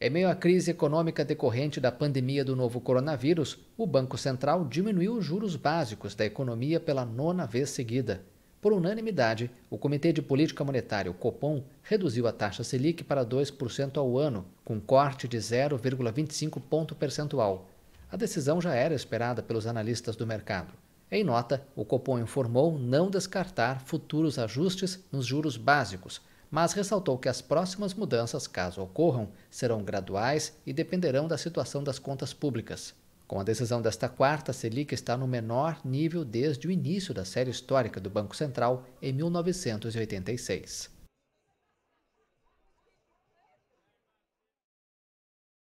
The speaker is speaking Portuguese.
Em meio à crise econômica decorrente da pandemia do novo coronavírus, o Banco Central diminuiu os juros básicos da economia pela nona vez seguida. Por unanimidade, o Comitê de Política Monetária, o Copom, reduziu a taxa Selic para 2% ao ano, com corte de 0,25 ponto percentual. A decisão já era esperada pelos analistas do mercado. Em nota, o Copom informou não descartar futuros ajustes nos juros básicos, mas ressaltou que as próximas mudanças, caso ocorram, serão graduais e dependerão da situação das contas públicas. Com a decisão desta quarta, a Selic está no menor nível desde o início da série histórica do Banco Central em 1986.